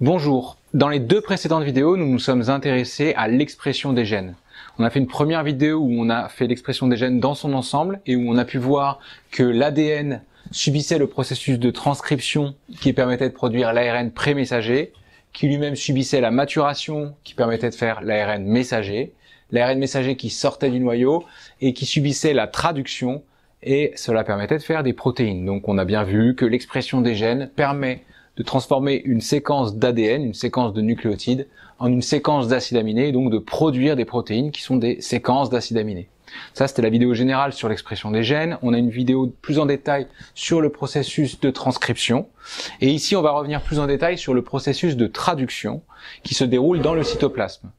Bonjour. Dans les deux précédentes vidéos, nous nous sommes intéressés à l'expression des gènes. On a fait une première vidéo où on a fait l'expression des gènes dans son ensemble et où on a pu voir que l'ADN subissait le processus de transcription qui permettait de produire l'ARN pré-messager, qui lui-même subissait la maturation qui permettait de faire l'ARN messager, l'ARN messager qui sortait du noyau et qui subissait la traduction et cela permettait de faire des protéines. Donc on a bien vu que l'expression des gènes permet de transformer une séquence d'ADN, une séquence de nucléotides, en une séquence d'acides aminés, et donc de produire des protéines qui sont des séquences d'acides aminés. Ça, c'était la vidéo générale sur l'expression des gènes. On a une vidéo plus en détail sur le processus de transcription. Et ici, on va revenir plus en détail sur le processus de traduction qui se déroule dans le cytoplasme.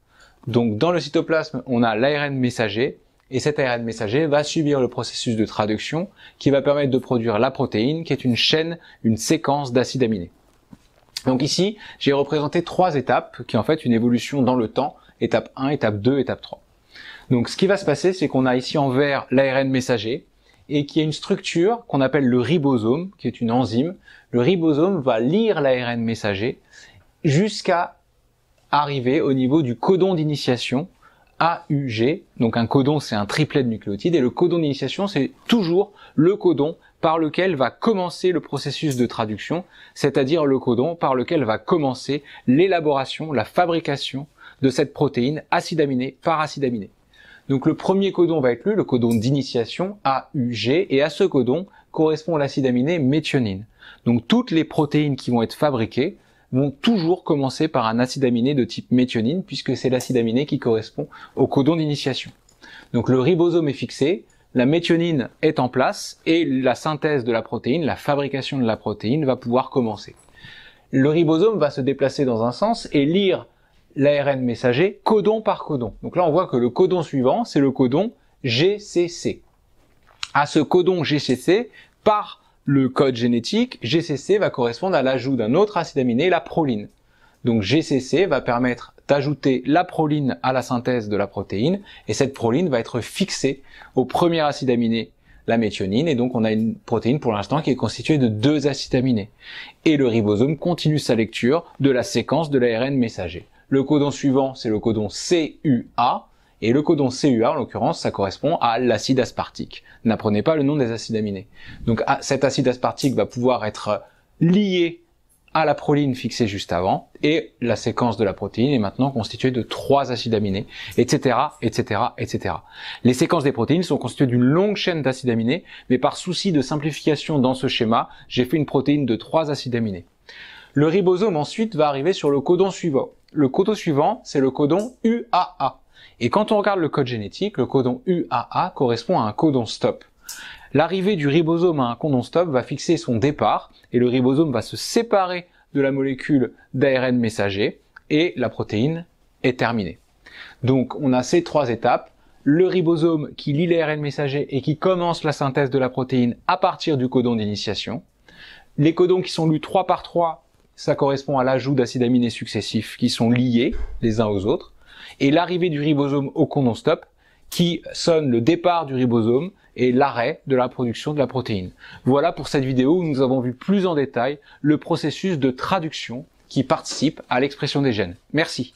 Donc, dans le cytoplasme, on a l'ARN messager. Et cet ARN messager va subir le processus de traduction qui va permettre de produire la protéine qui est une chaîne, une séquence d'acides aminés. Donc ici, j'ai représenté trois étapes qui est en fait une évolution dans le temps, étape 1, étape 2, étape 3. Donc ce qui va se passer, c'est qu'on a ici en vert l'ARN messager et qui a une structure qu'on appelle le ribosome, qui est une enzyme. Le ribosome va lire l'ARN messager jusqu'à arriver au niveau du codon d'initiation AUG. Donc un codon, c'est un triplet de nucléotides et le codon d'initiation, c'est toujours le codon par lequel va commencer le processus de traduction, c'est-à-dire le codon par lequel va commencer l'élaboration, la fabrication de cette protéine acide aminé par acide aminé. Donc le premier codon va être lu, le codon d'initiation AUG, et à ce codon correspond l'acide aminé méthionine. Donc toutes les protéines qui vont être fabriquées vont toujours commencer par un acide aminé de type méthionine, puisque c'est l'acide aminé qui correspond au codon d'initiation. Donc le ribosome est fixé, la méthionine est en place et la synthèse de la protéine, la fabrication de la protéine va pouvoir commencer. Le ribosome va se déplacer dans un sens et lire l'ARN messager codon par codon. Donc là, on voit que le codon suivant, c'est le codon GCC. À ce codon GCC, par le code génétique, GCC va correspondre à l'ajout d'un autre acide aminé, la proline. Donc GCC va permettre d'ajouter la proline à la synthèse de la protéine et cette proline va être fixée au premier acide aminé, la méthionine, et donc on a une protéine pour l'instant qui est constituée de deux acides aminés. Et le ribosome continue sa lecture de la séquence de l'ARN messager. Le codon suivant, c'est le codon CUA, et le codon CUA, en l'occurrence, ça correspond à l'acide aspartique. N'apprenez pas le nom des acides aminés. Donc ah, cet acide aspartique va pouvoir être lié à la proline fixée juste avant, et la séquence de la protéine est maintenant constituée de trois acides aminés, etc., etc., etc. Les séquences des protéines sont constituées d'une longue chaîne d'acides aminés, mais par souci de simplification dans ce schéma, j'ai fait une protéine de trois acides aminés. Le ribosome ensuite va arriver sur le codon suivant. Le codon suivant, c'est le codon UAA. Et quand on regarde le code génétique, le codon UAA correspond à un codon stop. L'arrivée du ribosome à un codon stop va fixer son départ et le ribosome va se séparer de la molécule d'ARN messager et la protéine est terminée. Donc on a ces trois étapes. Le ribosome qui lit l'ARN messager et qui commence la synthèse de la protéine à partir du codon d'initiation. Les codons qui sont lus trois par trois, ça correspond à l'ajout d'acides aminés successifs qui sont liés les uns aux autres et l'arrivée du ribosome au stop qui sonne le départ du ribosome et l'arrêt de la production de la protéine. Voilà pour cette vidéo où nous avons vu plus en détail le processus de traduction qui participe à l'expression des gènes. Merci.